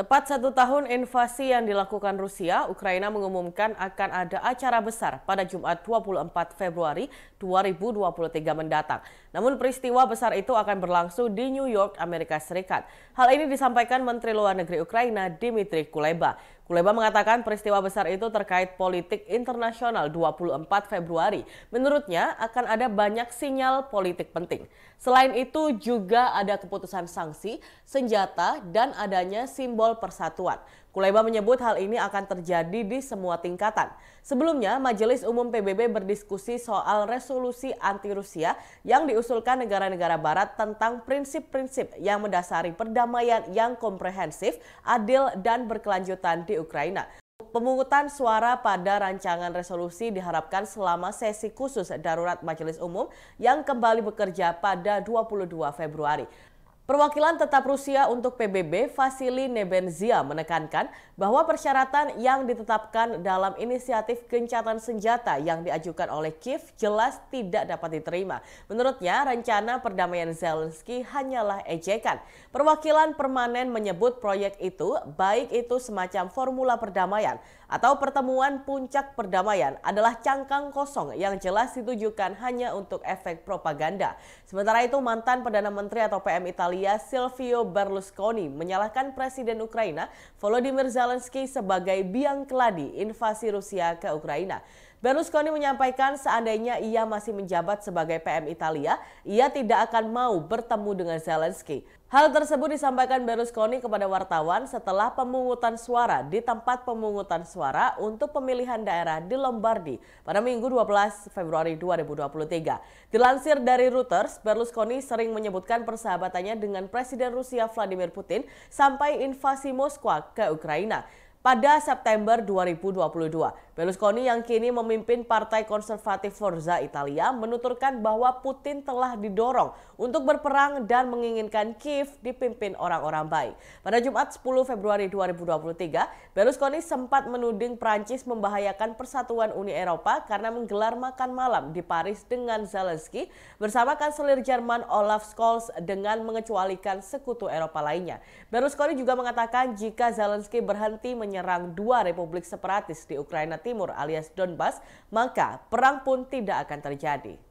Tepat satu tahun invasi yang dilakukan Rusia, Ukraina mengumumkan akan ada acara besar pada Jumat 24 Februari 2023 mendatang. Namun peristiwa besar itu akan berlangsung di New York, Amerika Serikat. Hal ini disampaikan Menteri Luar Negeri Ukraina Dmitry Kuleba. Kuleba mengatakan peristiwa besar itu terkait politik internasional 24 Februari. Menurutnya akan ada banyak sinyal politik penting. Selain itu juga ada keputusan sanksi, senjata, dan adanya simbol persatuan. Kuleba menyebut hal ini akan terjadi di semua tingkatan. Sebelumnya, Majelis Umum PBB berdiskusi soal resolusi anti-Rusia yang diusulkan negara-negara barat tentang prinsip-prinsip yang mendasari perdamaian yang komprehensif, adil, dan berkelanjutan di Ukraina. Pemungutan suara pada rancangan resolusi diharapkan selama sesi khusus darurat Majelis Umum yang kembali bekerja pada 22 Februari. Perwakilan tetap Rusia untuk PBB, Vasily Nebenzia, menekankan bahwa persyaratan yang ditetapkan dalam inisiatif gencatan senjata yang diajukan oleh Kiev jelas tidak dapat diterima. Menurutnya, rencana perdamaian Zelensky hanyalah ejekan. Perwakilan permanen menyebut proyek itu, baik itu semacam formula perdamaian atau pertemuan puncak perdamaian, adalah cangkang kosong yang jelas ditujukan hanya untuk efek propaganda. Sementara itu, mantan Perdana Menteri atau PM Italia Italia Silvio Berlusconi menyalahkan Presiden Ukraina Volodymyr Zelensky sebagai biang keladi invasi Rusia ke Ukraina. Berlusconi menyampaikan seandainya ia masih menjabat sebagai PM Italia, ia tidak akan mau bertemu dengan Zelensky. Hal tersebut disampaikan Berlusconi kepada wartawan setelah pemungutan suara di tempat pemungutan suara untuk pemilihan daerah di Lombardi pada Minggu 12 Februari 2023. Dilansir dari Reuters, Berlusconi sering menyebutkan persahabatannya dengan Presiden Rusia Vladimir Putin sampai invasi Moskwa ke Ukraina pada September 2022. Berlusconi yang kini memimpin Partai Konservatif Forza Italia menuturkan bahwa Putin telah didorong untuk berperang dan menginginkan Kiev dipimpin orang-orang baik. Pada Jumat 10 Februari 2023, Berlusconi sempat menuding Prancis membahayakan persatuan Uni Eropa karena menggelar makan malam di Paris dengan Zelensky bersama Kanselir Jerman Olaf Scholz dengan mengecualikan sekutu Eropa lainnya. Berlusconi juga mengatakan jika Zelensky berhenti menyerang dua republik separatis di Ukraina Timur alias Donbas, maka perang pun tidak akan terjadi.